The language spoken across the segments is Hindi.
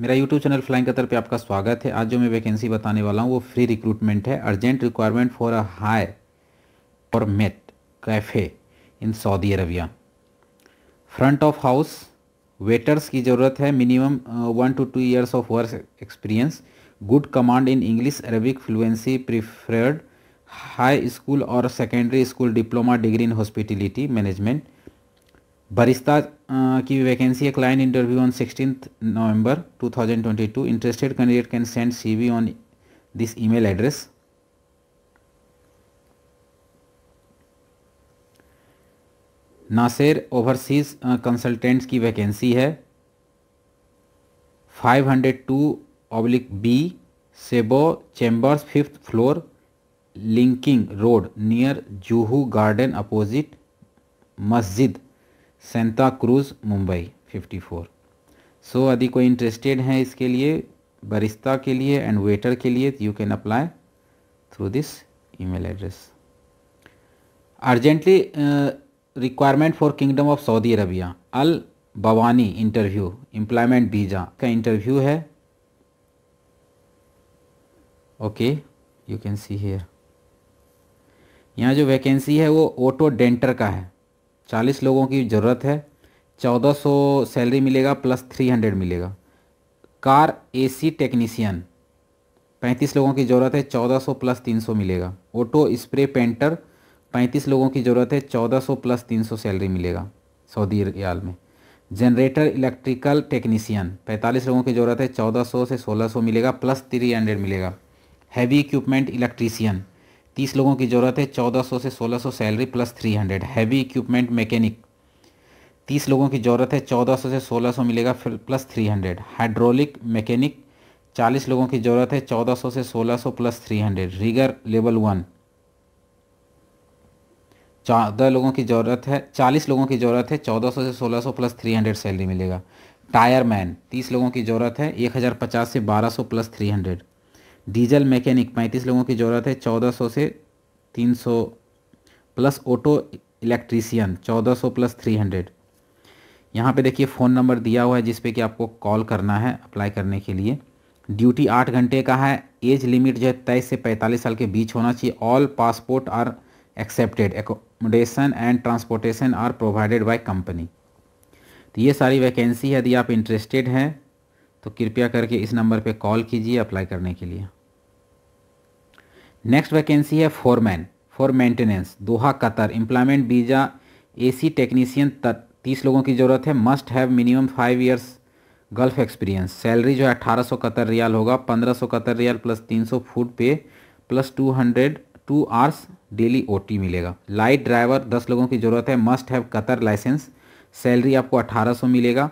मेरा यूट्यूब चैनल फ्लाइंग कतर पे आपका स्वागत है आज जो मैं वैकेंसी बताने वाला हूँ वो फ्री रिक्रूटमेंट है urgent requirement for a high और mate cafe in Saudi Arabia front of house waiters की ज़रूरत है minimum one two two years of work experience good command in English Arabic fluency preferred high school और secondary school diploma degree in hospitality management barista की वैकेंसी है client interview on sixteen November 2022 interested candidate can send CV on this email address Nasir overseas consultants की वैकेंसी है 502 ऑब्लिक बी सेबो chambers fifth floor linking road near Juhu garden opposite मस्जिद सेंता क्रूज मुंबई 54 सो यदि कोई इंटरेस्टेड है इसके लिए बरिस्ता के लिए एंड वेटर के लिए you can apply through this email address urgently requirement for kingdom of Saudi Arabia Al Bawani interview employment visa का इंटरव्यू है okay you can see here यहाँ जो वैकेंसी है वो ऑटो डेंटर का है चालीस लोगों की ज़रूरत है चौदह सौ सैलरी मिलेगा प्लस थ्री हंड्रेड मिलेगा कार एसी टेक्नीशियन पैंतीस लोगों की ज़रूरत है चौदह सौ प्लस तीन सौ मिलेगा ऑटो स्प्रे पेंटर पैंतीस लोगों की ज़रूरत है चौदह सौ प्लस तीन सौ सैलरी मिलेगा सऊदी रियाल में जनरेटर इलेक्ट्रिकल टेक्नीशियन पैंतालीस लोगों की ज़रूरत है चौदह सौ से सोलह सौ मिलेगा प्लस थ्री हंड्रेड मिलेगा हैवी इक्विपमेंट इलेक्ट्रीसियन तीस लोगों की ज़रूरत है चौदह सौ से सोलह सौ salary plus three hundred heavy equipment mechanic तीस लोगों की ज़रूरत है चौदह सौ से सोलह सौ मिलेगा फिर plus three hundred hydraulic mechanic चालीस लोगों की ज़रूरत है चौदह सौ से सोलह सौ plus three hundred rigger level one चौदह लोगों की ज़रूरत है चालीस लोगों की ज़रूरत है चौदह सौ से सोलह सौ प्लस थ्री हंड्रेड सैलरी मिलेगा टायर मैन तीस लोगों की ज़रूरत है एक हज़ार पचास से बारह सौ plus three hundred diesel mechanic पैंतीस लोगों की ज़रूरत है चौदह सौ से तीन सौ प्लस ऑटो इलेक्ट्रीसियन चौदह सौ प्लस थ्री हंड्रेड यहाँ पर देखिए फ़ोन नंबर दिया हुआ है जिस पे कि आपको कॉल करना है अप्लाई करने के लिए ड्यूटी आठ घंटे का है एज लिमिट जो है तेईस से पैंतालीस साल के बीच होना चाहिए all passport are accepted accommodation and transportation are provided by company तो ये सारी वैकेंसी है यदि आप इंटरेस्टेड हैं तो कृपया करके इस नंबर पे कॉल कीजिए अप्लाई करने के लिए नेक्स्ट वैकेंसी है foreman for maintenance Doha Qatar employment visa AC technician तीस लोगों की ज़रूरत है must have minimum five years Gulf experience salary जो है अट्ठारह सौ कतर रियाल होगा पंद्रह सौ कतर रियाल प्लस तीन सौ food pay plus two hundred two hours daily T मिलेगा लाइट ड्राइवर दस लोगों की ज़रूरत है must have Qatar licence salary आपको अट्ठारह सौ मिलेगा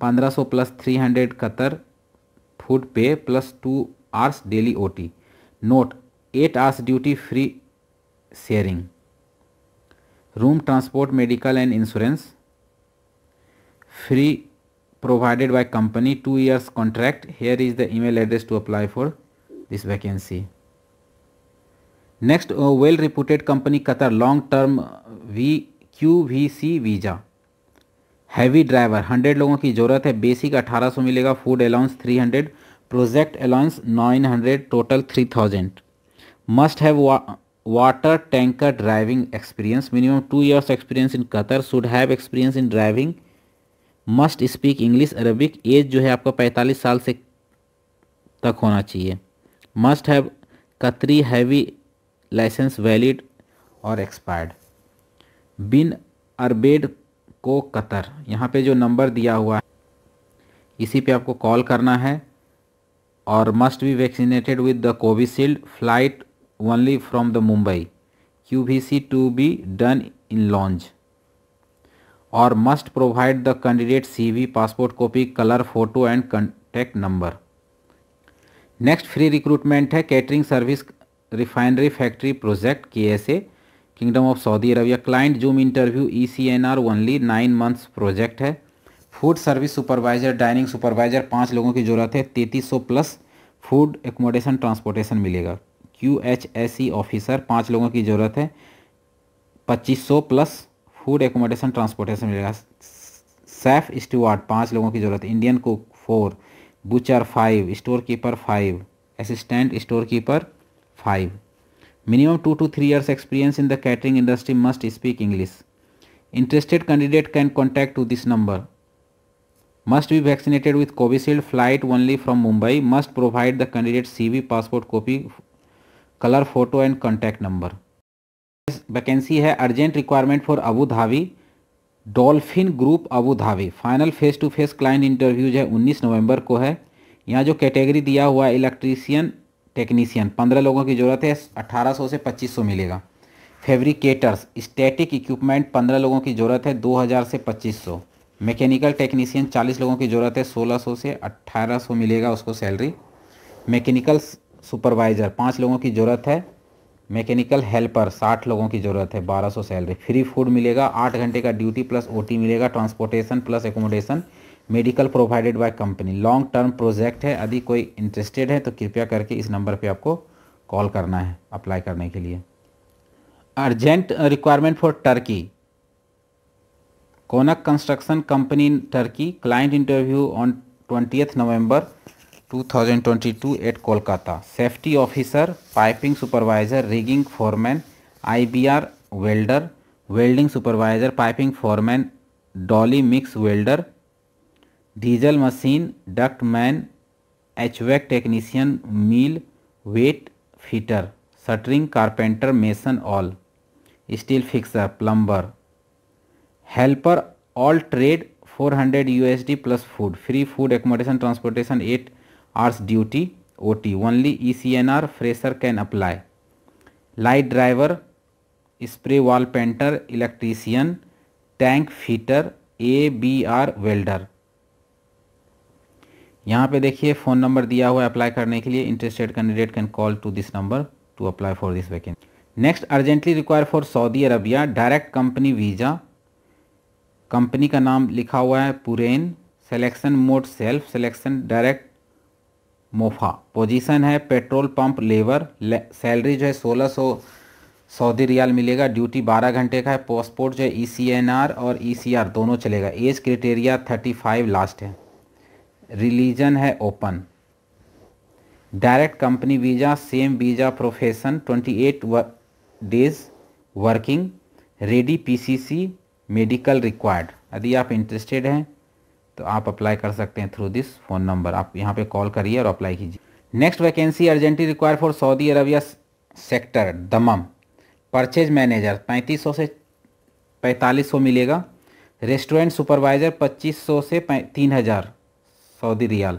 पंद्रह सौ plus three hundred Qatar food pay plus two hours daily OT note eight hours duty free sharing room transport medical and insurance free provided by company two years contract here is the email address to apply for this vacancy next well reported company Qatar long term V Q V C visa heavy driver hundred लोगों की ज़रूरत है बेसिक अठारह सौ मिलेगा food allowance three hundred project allowance nine hundred total three thousand must have water tanker driving experience minimum two years experience in Qatar should have experience in driving must speak English Arabic age जो है आपका पैंतालीस साल से तक होना चाहिए must have Qatari heavy licence valid और एक्सपायर्ड बिन अरबेड को कतर यहाँ पे जो नंबर दिया हुआ है इसी पे आपको कॉल करना है और must be vaccinated with the Covishield flight only from the Mumbai Q V C to be done in launch और must provide the candidate C V passport copy colour photo and contact number next free recruitment है catering service refinery factory project K S A kingdom of Saudi Arabia client Zoom interview E C N R only nine months project है food service supervisor dining supervisor पाँच लोगों की ज़रूरत है तैंतीस सौ प्लस फूड एकोमोडेशन ट्रांसपोर्टेशन मिलेगा Q H S C officer पाँच लोगों की ज़रूरत है पच्चीस सौ प्लस फूड एकोमोडेशन ट्रांसपोर्टेशन मिलेगा सेफ स्टूवर्ट पाँच लोगों की ज़रूरत है Indian cook four butcher five store keeper five assistant store keeper five Minimum 2 to 3 years experience in the catering industry must speak English. Interested candidate can contact to this number. Must be vaccinated with Covishield flight only from Mumbai. Must provide the candidate CV, passport copy, color photo and contact number. Vacancy है urgent requirement for Abu Dhabi dolphin group Abu Dhabi final face to face client interviews है 19 नवंबर को है यहाँ जो कैटेगरी दिया हुआ है इलेक्ट्रीशियन टेक्नीसियन पंद्रह लोगों की ज़रूरत है अट्ठारह सौ से पच्चीस सौ मिलेगा फेब्रिकेटर्स स्टैटिक इक्विपमेंट पंद्रह लोगों की ज़रूरत है दो हज़ार से पच्चीस सौ मैकेनिकल टेक्नीसियन चालीस लोगों की ज़रूरत है सोलह सौ से अट्ठारह सौ मिलेगा उसको सैलरी मैकेनिकल सुपरवाइज़र पाँच लोगों की ज़रूरत है मैकेनिकल हेल्पर साठ लोगों की ज़रूरत है बारह सौ सैलरी फ्री फूड मिलेगा आठ घंटे का ड्यूटी प्लस ओटी मिलेगा transportation plus accommodation medical provided by company long term project है यदि कोई इंटरेस्टेड है तो कृपया करके इस नंबर पे आपको कॉल करना है अप्लाई करने के लिए अर्जेंट रिक्वायरमेंट फॉर टर्की कोनक construction company in Turkey client interview on twentieth November 2022 at Kolkata safety officer piping supervisor rigging foreman IBR welder welding supervisor piping foreman डॉली मिक्स welder diesel machine duct man HVAC technician millwright fitter shuttering carpenter mason all steel fixer plumber helper all trade 400 D plus food free food accommodation transportation eight hours duty O T only E C N R fresher can apply light driver spray wall painter electrician tank fitter A B R welder यहाँ पे देखिए फ़ोन नंबर दिया हुआ है अप्लाई करने के लिए interested candidate can call to this number to apply for this vacancy next urgently require for Saudi Arabia direct company visa company का नाम लिखा हुआ है पुरेन selection mode self selection direct MOFA position है पेट्रोल पंप लेबर ले, सैलरी जो है सोलह सौ सऊदी रियाल मिलेगा ड्यूटी 12 घंटे का है पासपोर्ट जो है ई सी एन आर और ई सी आर दोनों चलेगा एज क्रिटेरिया 35 लास्ट है रिलीजन है open direct company visa same visa profession 28 days working ready PCC medical required यदि आप इंटरेस्टेड हैं तो आप अप्लाई कर सकते हैं थ्रू दिस फ़ोन नंबर आप यहाँ पे कॉल करिए और अप्लाई कीजिए next vacancy urgently require for Saudi Arabia sector Dammam purchase manager 3500 से 4500 मिलेगा रेस्टोरेंट सुपरवाइज़र 2500 से 3000 सऊदी रियाल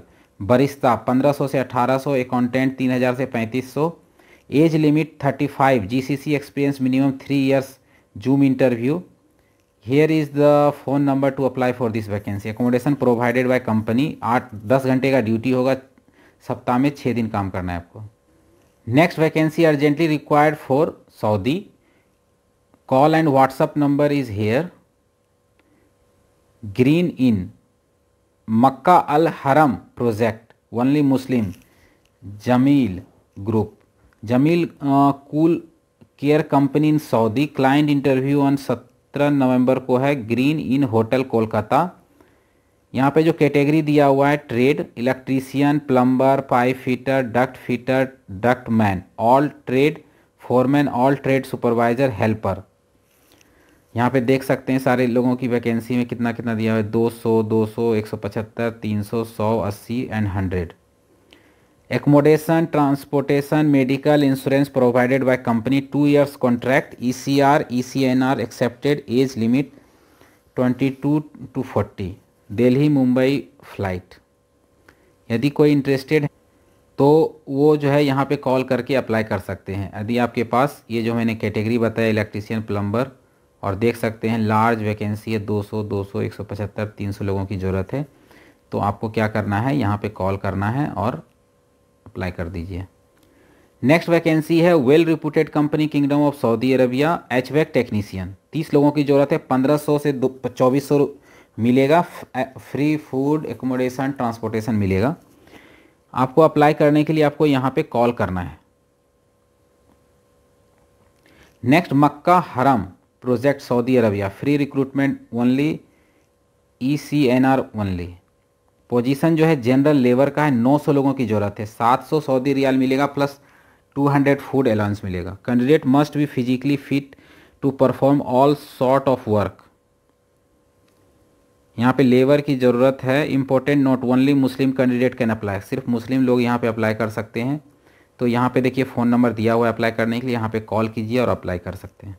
बरिश्ता 1500 से 1800 अकाउंटेंट तीन से 3500 age limit 35 GCC experience minimum three years Zoom interview here is the phone number to apply for this vacancy accommodation provided by company आठ दस घंटे का ड्यूटी होगा सप्ताह में छः दिन काम करना है आपको next vacancy urgently required for Saudi call and WhatsApp number is here green in Mecca Al Haram project only Muslim Jameel group Jameel cool care company in Saudi client interview on सत्रह नवंबर को है ग्रीन इन होटल कोलकाता यहाँ पे जो कैटेगरी दिया हुआ है trade electrician plumber pipe fitter duct fitter duct man all trade foreman all trade supervisor helper यहाँ पे देख सकते हैं सारे लोगों की वैकेंसी में कितना कितना दिया हुआ है 200, 200, 175, 300, सौ अस्सी and 100 accommodation transportation medical insurance provided by company 2 years contract ecr accepted age limit twenty 22 to 40 Delhi Mumbai flight यदि कोई इंटरेस्टेड तो वो जो है यहाँ पे कॉल करके अप्लाई कर सकते हैं यदि आपके पास ये जो मैंने कैटेगरी बताया इलेक्ट्रीशियन प्लम्बर और देख सकते हैं लार्ज वैकेंसी है 200 200 175 300 लोगों की ज़रूरत है तो आपको क्या करना है यहाँ पे कॉल करना है और अप्लाई कर दीजिए नेक्स्ट वैकेंसी है well reputed company kingdom of Saudi Arabia H technician तीस लोगों की ज़रूरत है पंद्रह सौ से दो चौबीस सौ मिलेगा फ्री फूड एकोमोडेशन ट्रांसपोर्टेशन मिलेगा आपको अप्लाई करने के लिए आपको यहाँ पे कॉल करना है next Mecca Haram project Saudi Arabia free recruitment only E C N R only position जो है जनरल लेबर का है 900 लोगों की ज़रूरत है 700 सऊदी रियाल मिलेगा प्लस 200 फूड अलाउंस मिलेगा candidate must be physically fit to perform all sort of work यहाँ पे लेबर की ज़रूरत है important not only Muslim candidate can apply सिर्फ मुस्लिम लोग यहाँ पे अप्लाई कर सकते हैं तो यहाँ पे देखिए फ़ोन नंबर दिया हुआ है अप्लाई करने के लिए यहाँ पे कॉल कीजिए और अप्लाई कर सकते हैं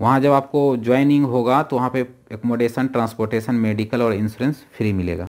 वहाँ जब आपको ज्वाइनिंग होगा तो वहाँ पे एकोमोडेशन ट्रांसपोर्टेशन मेडिकल और इंश्योरेंस फ्री मिलेगा